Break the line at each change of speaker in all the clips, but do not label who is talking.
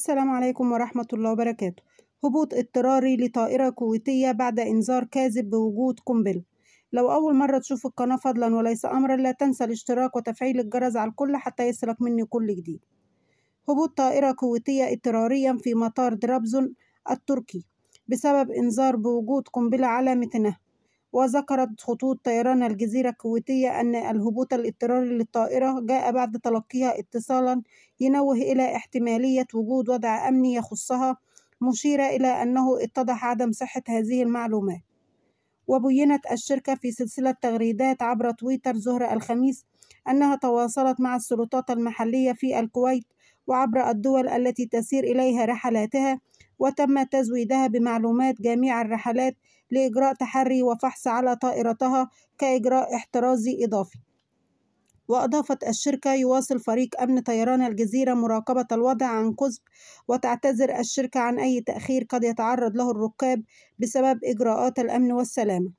السلام عليكم ورحمة الله وبركاته هبوط اضطراري لطائرة كويتية بعد إنذار كاذب بوجود قنبلة لو أول مرة تشوف القناة فضلا وليس أمرا لا تنسى الاشتراك وتفعيل الجرس على الكل حتى يصلك مني كل جديد هبوط طائرة كويتية اضطراريا في مطار درابزون التركي بسبب إنذار بوجود قنبلة على متنها وذكرت خطوط طيران الجزيرة الكويتية أن الهبوط الاضطراري للطائرة جاء بعد تلقيها اتصالا ينوه إلى احتمالية وجود وضع أمني يخصها مشيرة إلى أنه اتضح عدم صحة هذه المعلومات وبينت الشركة في سلسلة تغريدات عبر تويتر ظهر الخميس أنها تواصلت مع السلطات المحلية في الكويت وعبر الدول التي تسير إليها رحلاتها وتم تزويدها بمعلومات جميع الرحلات لإجراء تحري وفحص على طائرتها كإجراء احترازي إضافي وأضافت الشركة يواصل فريق أمن طيران الجزيرة مراقبة الوضع عن قزب وتعتذر الشركة عن أي تأخير قد يتعرض له الركاب بسبب إجراءات الأمن والسلامة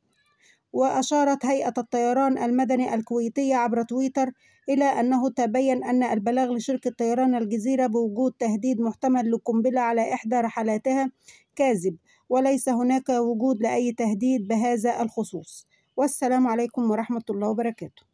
وأشارت هيئة الطيران المدني الكويتية عبر تويتر إلى أنه تبين أن البلاغ لشركة طيران الجزيرة بوجود تهديد محتمل لقنبلة على إحدى رحلاتها كاذب وليس هناك وجود لأي تهديد بهذا الخصوص والسلام عليكم ورحمة الله وبركاته